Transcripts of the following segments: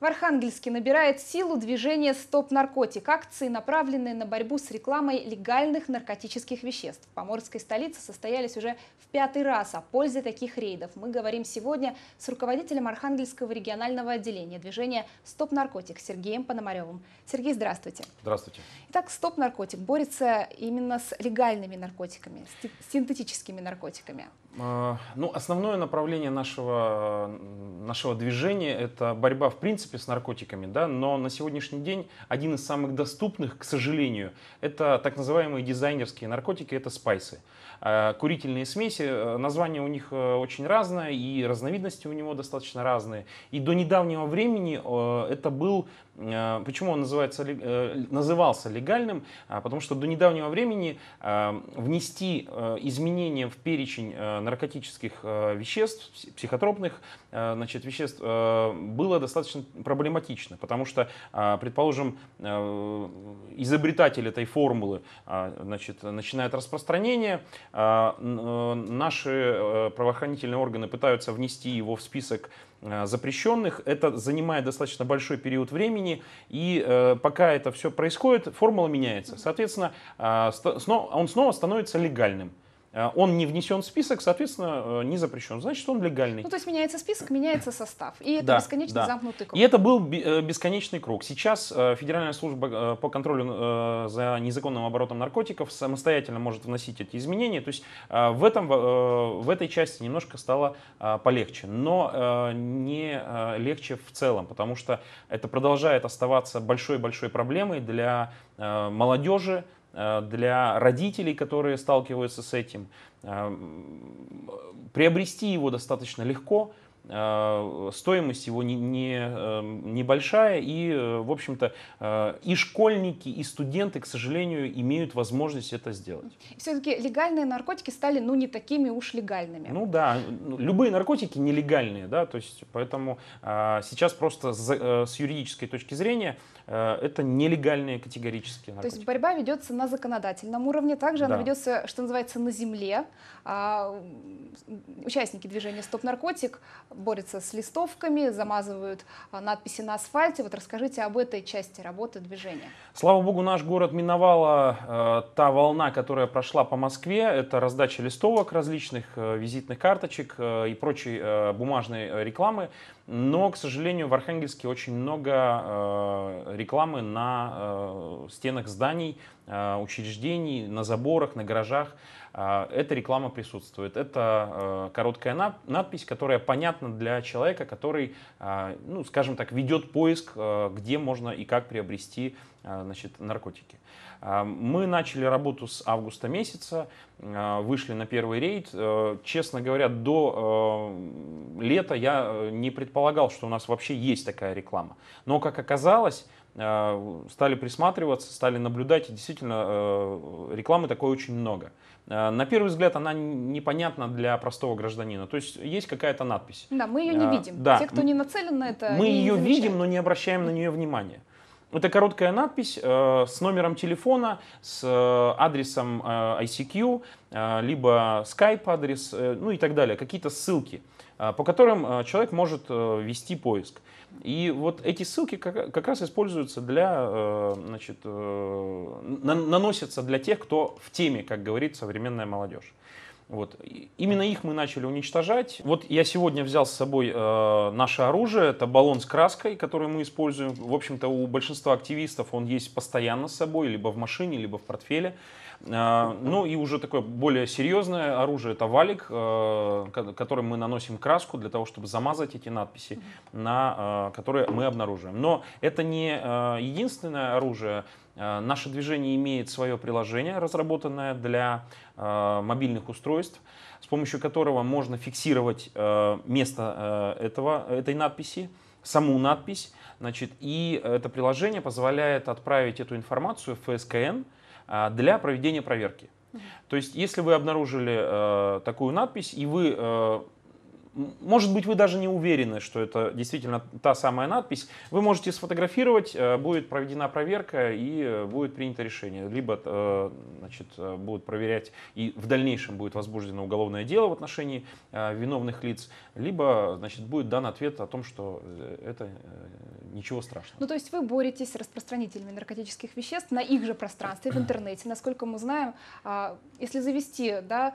В Архангельске набирает силу движение «Стоп наркотик» – акции, направленные на борьбу с рекламой легальных наркотических веществ. В Поморской столице состоялись уже в пятый раз о пользе таких рейдов. Мы говорим сегодня с руководителем Архангельского регионального отделения движения «Стоп наркотик» Сергеем Пономаревым. Сергей, здравствуйте. Здравствуйте. Итак, «Стоп наркотик» борется именно с легальными наркотиками, с синтетическими наркотиками. А, ну, основное направление нашего, нашего движения – это борьба, в принципе, с наркотиками, да, но на сегодняшний день один из самых доступных, к сожалению, это так называемые дизайнерские наркотики, это спайсы. А, курительные смеси, э, название у них э, очень разное, и разновидности у него достаточно разные. И до недавнего времени э, это был Э, почему он называется, э, назывался легальным? А, потому что до недавнего времени э, внести изменения в перечень наркотических веществ, психотропных значит, веществ, было достаточно проблематично. Потому что, предположим, изобретатель этой формулы значит, начинает распространение, наши правоохранительные органы пытаются внести его в список Э, запрещенных. Это занимает достаточно большой период времени, и э, пока это все происходит, формула меняется. Соответственно, э, он снова становится легальным. Э, он не внесен в список, соответственно, э, не запрещен. Значит, он легальный. Ну, то есть меняется список, меняется состав. И это да, бесконечно да. замкнутый круг. И это был э, бесконечный круг. Сейчас Федеральная служба по контролю за незаконным оборотом наркотиков самостоятельно может вносить эти изменения. То есть в, этом, в этой части немножко стало полегче, но не легче в целом, потому что это продолжает оставаться большой-большой проблемой для молодежи, Э, для родителей, которые сталкиваются с этим. Э, приобрести его достаточно легко, Э, стоимость его не, не, эм, небольшая, и, э, в общем-то, э, и школьники, и студенты, к сожалению, имеют возможность это сделать. Все-таки легальные наркотики стали, ну, не такими уж легальными. Ну да, ну, любые наркотики нелегальные, да, то есть, поэтому сейчас просто за, с юридической точки зрения это нелегальные категорически наркотики. То есть борьба ведется на законодательном уровне, также да. она ведется, что называется, на земле. А, участники движения «Стоп наркотик» борются с листовками, замазывают а, надписи на асфальте. Вот расскажите об этой части работы движения. Слава богу, наш город миновала э, та волна, которая прошла по Москве. Это раздача листовок различных, э, визитных карточек э, и прочей э, бумажной э, рекламы. Но, к сожалению, в Архангельске очень много э, рекламы на э, стенах зданий, э, учреждений, на заборах, на гаражах. А, эта реклама присутствует. Это э, короткая надпись, которая понятна для человека, который, а, ну, скажем так, ведет поиск, э, где можно и как приобрести Э, значит, наркотики. Э, мы начали работу с августа месяца, э, вышли на первый рейд. Честно говоря, до лета я не предполагал, что у нас вообще есть такая реклама. Но, как оказалось, стали присматриваться, стали наблюдать, и действительно рекламы такой очень много. На первый взгляд она непонятна для простого гражданина. То есть есть какая-то надпись. Да, мы ее не видим. Да, Те, кто не нацелен на это, Мы ее замечают. видим, но не обращаем на нее внимания. Это короткая надпись э, с номером телефона, с э, адресом э, ICQ, э, либо Skype адрес, э, ну и так далее, какие-то ссылки, э, по которым э, человек может э, вести поиск. И вот эти ссылки как, как раз используются для, э, значит, э, на, наносятся для тех, кто в теме, как говорит современная молодежь. Вот. Именно их мы начали уничтожать. Вот я сегодня взял с собой э, наше оружие. Это баллон с краской, который мы используем. В общем-то, у большинства активистов он есть постоянно с собой, либо в машине, либо в портфеле. Э, ну и уже такое более серьезное оружие – это валик, э, которым мы наносим краску для того, чтобы замазать эти надписи, на, э, которые мы обнаруживаем. Но это не э, единственное оружие. Э, наше движение имеет свое приложение, разработанное для э, мобильных устройств, с помощью которого можно фиксировать э, место этого, этой надписи, саму надпись. Значит, и это приложение позволяет отправить эту информацию в ФСКН для проведения проверки. То есть, если вы обнаружили такую надпись и вы может быть, вы даже не уверены, что это действительно та самая надпись. Вы можете сфотографировать, э, будет проведена проверка и э, будет принято решение. Либо э, значит, будут проверять и в дальнейшем будет возбуждено уголовное дело в отношении виновных лиц, либо значит, будет дан ответ о том, что это ничего страшного. Ну, то есть вы боретесь с распространителями наркотических веществ на их же пространстве в интернете. Насколько мы знаем, а, если завести да,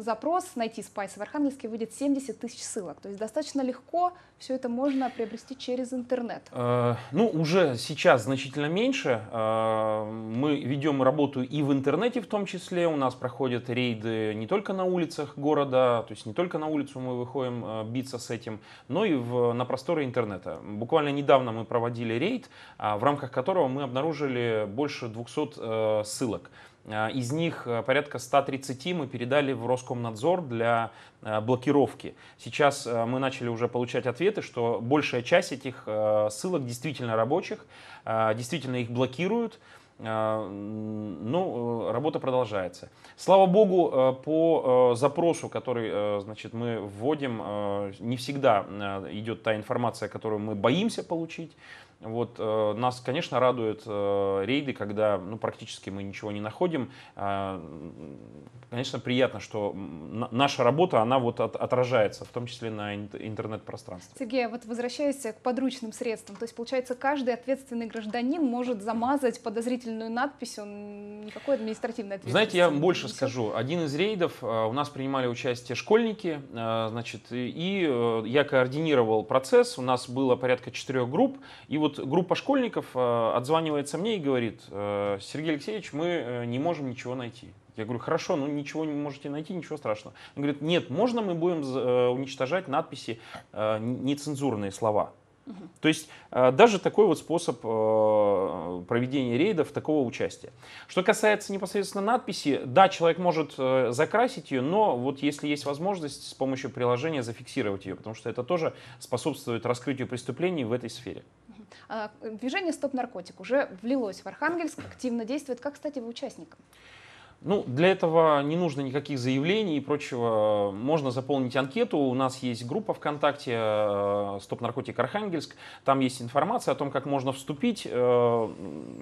запрос, найти Spice в Архангельске, выйдет 70 70 тысяч ссылок. То есть достаточно легко все это можно приобрести через интернет. Э, ну, уже сейчас значительно меньше. Э, мы ведем работу и в интернете в том числе. У нас проходят рейды не только на улицах города, то есть не только на улицу мы выходим э, биться с этим, но и в, на просторы интернета. Буквально недавно мы проводили рейд, а в рамках которого мы обнаружили больше 200 э, ссылок. А, из них э, порядка 130 мы передали в Роскомнадзор для э, блокировки. Сейчас э, мы начали уже получать ответы, что большая часть этих ссылок действительно рабочих, действительно их блокируют ну, работа продолжается. Слава богу, по запросу, который значит, мы вводим, не всегда идет та информация, которую мы боимся получить. Вот, э, нас, конечно, радуют э, рейды, когда ну, практически мы ничего не находим. Э, конечно, приятно, что наша работа, она вот от, отражается, в том числе на интернет-пространстве. Сергей, а вот возвращаясь к подручным средствам, то есть, получается, каждый ответственный гражданин может замазать подозрительную надпись, он никакой административной ответственности. Знаете, я больше скажу. Один из рейдов э, у нас принимали участие школьники, э, значит, и э, я координировал процесс, у нас было порядка четырех групп, и вот вот группа школьников э, отзванивается мне и говорит, «Э, Сергей Алексеевич, мы э, не можем ничего найти. Я говорю, хорошо, ну ничего не можете найти, ничего страшного. Он говорит, нет, можно мы будем уничтожать надписи нецензурные слова. То есть даже такой вот способ проведения рейдов, такого участия. Что касается непосредственно надписи, да, человек может закрасить ее, но вот если есть возможность с помощью приложения зафиксировать ее, потому что это тоже способствует раскрытию преступлений в этой сфере. А, э, движение «Стоп наркотик» уже влилось в Архангельск, активно действует. Как, кстати, вы участником? Ну, для этого не нужно никаких заявлений и прочего. Можно заполнить анкету. У нас есть группа ВКонтакте э, «Стоп наркотик Архангельск». Там есть информация о том, как можно вступить, э,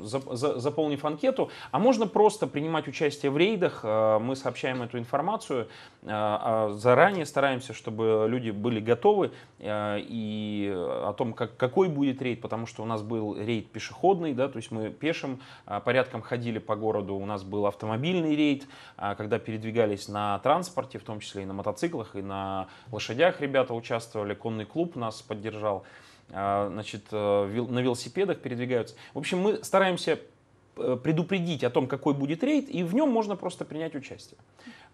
заполнив анкету. А можно просто принимать участие в рейдах. Э, мы сообщаем эту информацию. А заранее стараемся, чтобы люди были готовы и о том, как, какой будет рейд, потому что у нас был рейд пешеходный, да, то есть мы пешим порядком ходили по городу, у нас был автомобильный федеральный рейд, а, когда передвигались на транспорте, в том числе и на мотоциклах, и на лошадях ребята участвовали, конный клуб нас поддержал, а, значит, э, на велосипедах передвигаются. В общем, мы стараемся э, предупредить о том, какой будет рейд, и в нем можно просто принять участие.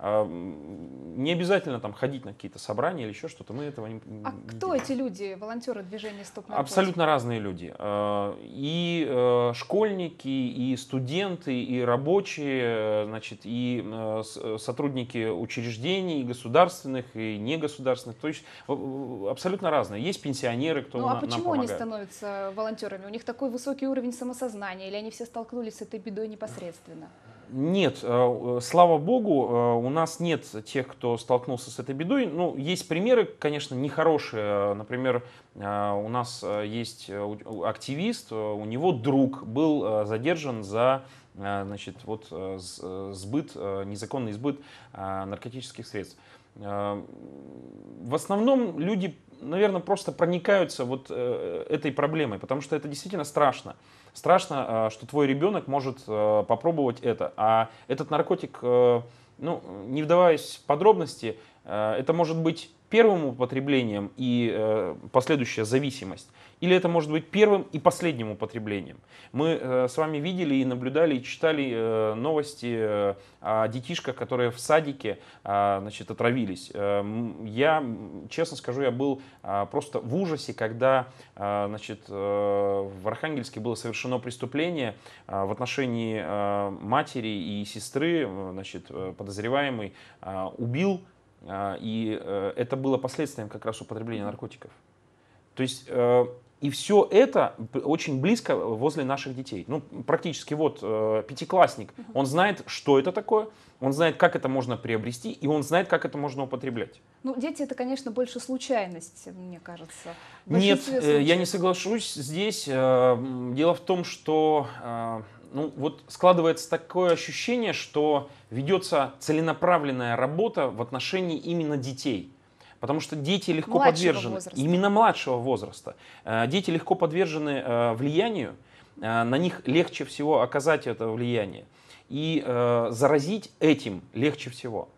А, не обязательно там ходить на какие-то собрания или еще что-то, мы этого не А не кто делаем. эти люди, волонтеры движения «Стоп наркотик»? Абсолютно разные люди. А, и э, школьники, и студенты, и рабочие, э, значит, и э, сотрудники учреждений, и государственных, и негосударственных. То есть абсолютно разные. Есть пенсионеры, кто ну, а нам почему помогает. они становятся волонтерами? У них такой высокий уровень самосознания, или они все столкнулись с этой бедой непосредственно? Нет, э, э, слава богу, э, у нас нет тех, кто столкнулся с этой бедой. Ну, есть примеры, конечно, нехорошие. Например, у нас есть активист, у него друг был задержан за значит, вот, сбыт, незаконный сбыт наркотических средств. В основном люди наверное, просто проникаются вот э, этой проблемой, потому что это действительно страшно. Страшно, а, что твой ребенок может э, попробовать это. А этот наркотик, э, ну, не вдаваясь в подробности, это может быть первым употреблением и э, последующая зависимость, или это может быть первым и последним употреблением. Мы э, с вами видели и наблюдали, и читали э, новости э, о детишках, которые в садике э, значит, отравились. Э, я, честно скажу, я был э, просто в ужасе, когда э, значит, э, в Архангельске было совершено преступление э, в отношении э, матери и сестры, э, значит, э, подозреваемый э, убил а, и э, это было последствием как раз употребления наркотиков. То есть э, и все это очень близко возле наших детей. Ну, практически вот э, пятиклассник, он знает, что это такое, он знает, как это можно приобрести, и он знает, как это можно употреблять. Ну, дети это, конечно, больше случайность, мне кажется. Нет, я не соглашусь здесь. Дело в том, что ну, вот складывается такое ощущение, что ведется целенаправленная работа в отношении именно детей. Потому что дети легко младшего подвержены, возраста. именно младшего возраста, э, дети легко подвержены э, влиянию, э, на них легче всего оказать это влияние. И заразить этим легче всего.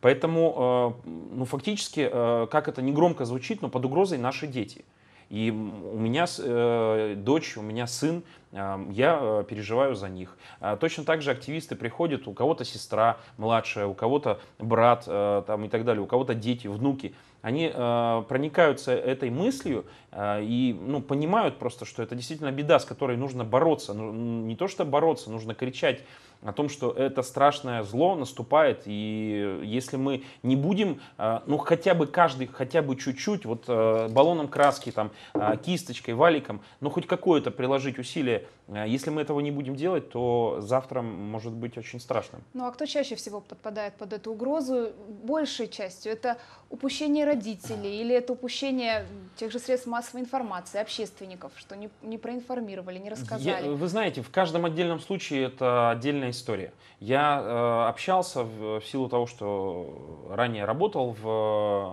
Поэтому, ну, фактически, как это не громко звучит, но под угрозой наши дети – и у меня э, дочь, у меня сын, э, я э, переживаю за них. А точно так же активисты приходят, у кого-то сестра младшая, у кого-то брат э, там, и так далее, у кого-то дети, внуки. Они проникаются этой мыслью и ну, понимают просто, что это действительно беда, с которой нужно бороться. Ну, не то что бороться, нужно кричать о том, что это страшное зло наступает, и если мы не будем, э, ну хотя бы каждый, хотя бы чуть-чуть, вот э, баллоном краски, там, э, кисточкой, валиком, ну хоть какое-то приложить усилие, если мы этого не будем делать, то завтра может быть очень страшно. Ну а кто чаще всего подпадает под эту угрозу? Большей частью это упущение родителей или это упущение тех же средств массовой информации, общественников, что не, не проинформировали, не рассказали? Я, вы знаете, в каждом отдельном случае это отдельная история. Я э, общался в, в силу того, что ранее работал в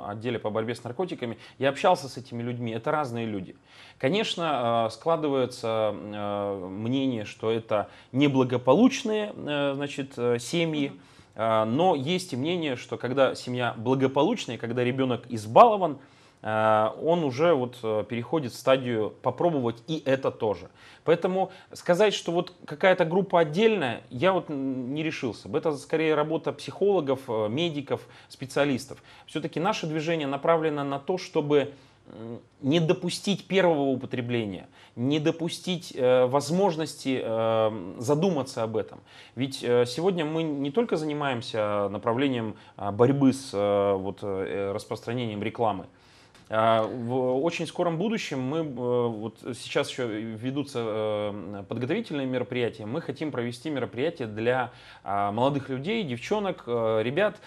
э, отделе по борьбе с наркотиками, я общался с этими людьми, это разные люди. Конечно, э, складывается э, мнение, что это неблагополучные э, значит, э, семьи, mm-hmm а, но есть и мнение, что когда семья благополучная, когда ребенок избалован, а, он уже вот э, переходит в стадию попробовать и это тоже. Поэтому сказать, что вот какая-то группа отдельная, я вот не решился бы. Это скорее работа психологов, э, медиков, специалистов. Все-таки наше движение направлено на то, чтобы Э, не допустить первого употребления, не допустить э, возможности э, задуматься об этом. Ведь э, сегодня мы не только занимаемся направлением э, борьбы с э, вот, э, распространением рекламы, а в очень скором будущем мы, э, вот сейчас еще ведутся э, подготовительные мероприятия, мы хотим провести мероприятие для а, молодых людей, девчонок, ребят,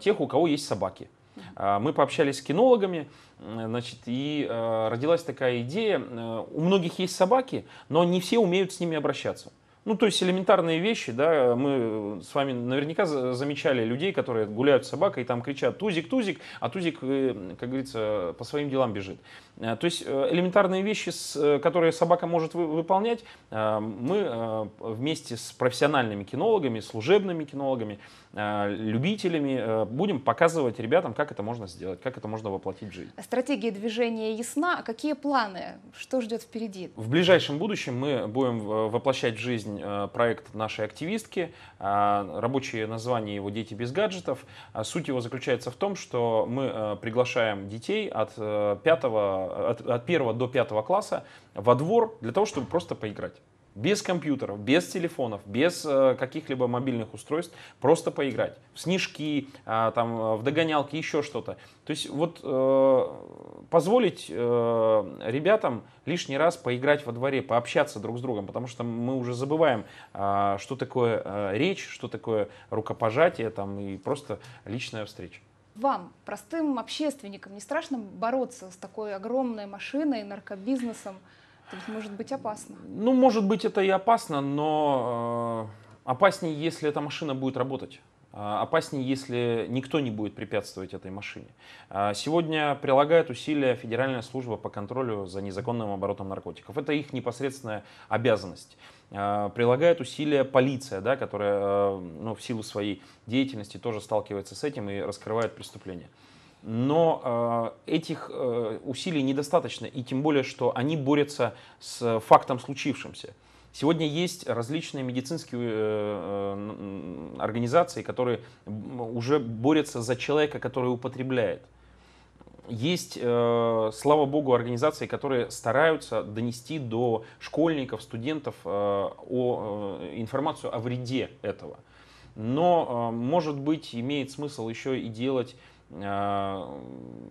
тех, у кого есть собаки. А, мы пообщались с кинологами, значит, и э, родилась такая идея. Э, у многих есть собаки, но не все умеют с ними обращаться. Ну, то есть элементарные вещи, да, мы с вами наверняка замечали людей, которые гуляют с собакой и там кричат «тузик, тузик», а тузик, э, как говорится, по своим делам бежит. Э, то есть э, элементарные вещи, которые собака может выполнять, мы вместе с профессиональными кинологами, служебными кинологами, любителями будем показывать ребятам, как это можно сделать, как это можно воплотить в жизнь. А стратегия движения ясна. А какие планы? Что ждет впереди? В ближайшем будущем мы будем воплощать в жизнь жизнь э, проект нашей активистки. Э, Рабочее название его «Дети без гаджетов». Э, суть его заключается в том, что мы приглашаем детей от, пятого от, от 1 до пятого класса во двор для того, чтобы просто поиграть без компьютеров, без телефонов, без э, каких-либо мобильных устройств, просто поиграть в снежки, а, э, там, в догонялки, еще что-то. То есть вот э, позволить э, ребятам лишний раз поиграть во дворе, пообщаться друг с другом, потому что мы уже забываем, а, что такое э, речь, что такое рукопожатие там, и просто личная встреча. Вам, простым общественникам, не страшно бороться с такой огромной машиной, наркобизнесом? То есть может быть опасно. Ну, может быть это и опасно, но э, опаснее, если эта машина будет работать. А, опаснее, если никто не будет препятствовать этой машине. А, сегодня прилагает усилия Федеральная служба по контролю за незаконным оборотом наркотиков. Это их непосредственная обязанность. А, прилагает усилия полиция, да, которая э, ну, в силу своей деятельности тоже сталкивается с этим и раскрывает преступления но э, этих э, усилий недостаточно, и тем более, что они борются с э, фактом случившимся. Сегодня есть различные медицинские э, э, организации, которые уже борются за человека, который употребляет. Есть, слава богу, организации, которые стараются донести до школьников, студентов о, информацию о вреде этого. Но, может быть, имеет смысл еще и делать а,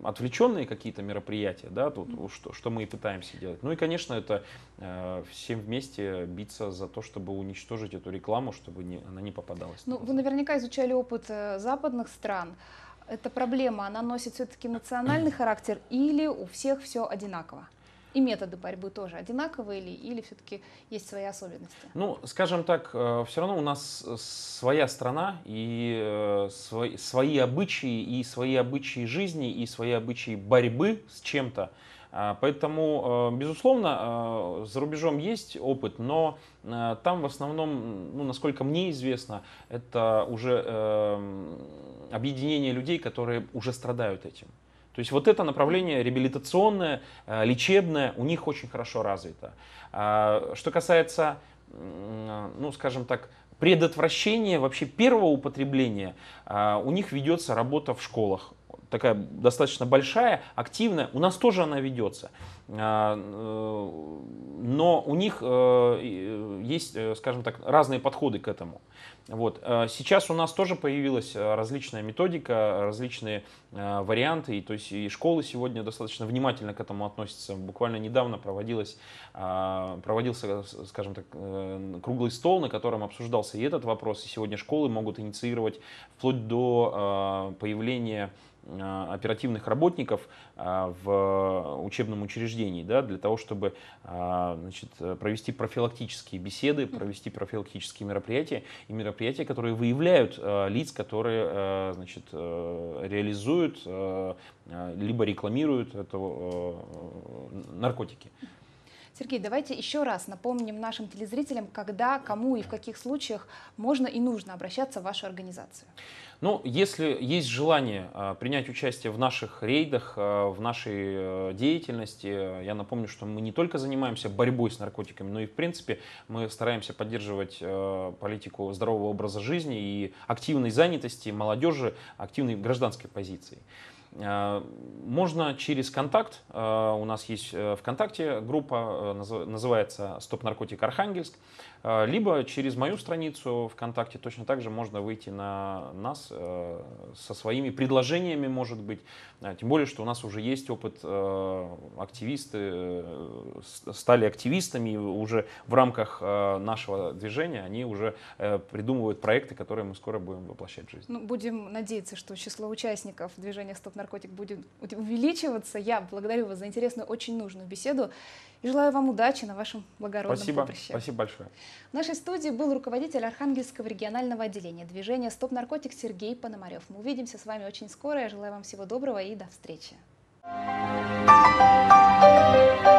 отвлеченные какие-то мероприятия, да, тут, что, что мы и пытаемся делать. Ну и, конечно, это а, всем вместе биться за то, чтобы уничтожить эту рекламу, чтобы не, она не попадалась. Ну, вы наверняка изучали опыт э, западных стран. Эта проблема, она носит все-таки национальный характер или у всех все одинаково? И методы борьбы тоже одинаковые или, или все-таки есть свои особенности? Ну, скажем так, э, все равно у нас своя страна и э, свои, свои обычаи, и свои обычаи жизни, и свои обычаи борьбы с чем-то. А, поэтому, э, безусловно, за рубежом есть опыт, но там в основном, ну, насколько мне известно, это уже эм, объединение людей, которые уже страдают этим. То есть вот это направление реабилитационное, э, лечебное у них очень хорошо развито. А, что касается, ну скажем так, предотвращения вообще первого употребления, а, у них ведется работа в школах такая достаточно большая, активная. У нас тоже она ведется. А, э, но у них э, э, есть, скажем так, разные подходы к этому. Вот. А сейчас у нас тоже появилась различная методика, различные варианты. И, то есть и школы сегодня достаточно внимательно к этому относятся. Буквально недавно проводилось, а, проводился, скажем так, круглый стол, на котором обсуждался и этот вопрос. И сегодня школы могут инициировать вплоть до появления Э, оперативных работников э, в учебном учреждении, да, для того, чтобы э, значит, провести профилактические беседы, провести профилактические мероприятия и мероприятия, которые выявляют лиц, которые значит, реализуют либо рекламируют это, наркотики. Сергей, давайте еще раз напомним нашим телезрителям, когда, кому и в каких случаях можно и нужно обращаться в вашу организацию. Ну, если есть желание а, принять участие в наших рейдах, а, в нашей а, деятельности, э, я напомню, что мы не только занимаемся борьбой с наркотиками, но и, в принципе, мы стараемся поддерживать э, политику здорового образа жизни и активной занятости молодежи, активной гражданской позиции. А, можно через контакт, а, у нас есть э, ВКонтакте группа, э, называется «Стоп наркотик Архангельск», Э, либо через мою страницу ВКонтакте точно так же можно выйти на нас э, со своими предложениями, может быть. Э, тем более, что у нас уже есть опыт, активисты стали активистами уже в рамках нашего движения, они уже придумывают проекты, которые мы скоро будем воплощать в жизнь. Ну, будем надеяться, что число участников движения «Стоп наркотик» будет увеличиваться. Я благодарю вас за интересную, очень нужную беседу. И желаю вам удачи на вашем благородном Спасибо. поприще. Спасибо большое. В нашей студии был руководитель Архангельского регионального отделения движения «Стоп наркотик» Сергей Пономарев. Мы увидимся с вами очень скоро. Я желаю вам всего доброго и до встречи. Thank you.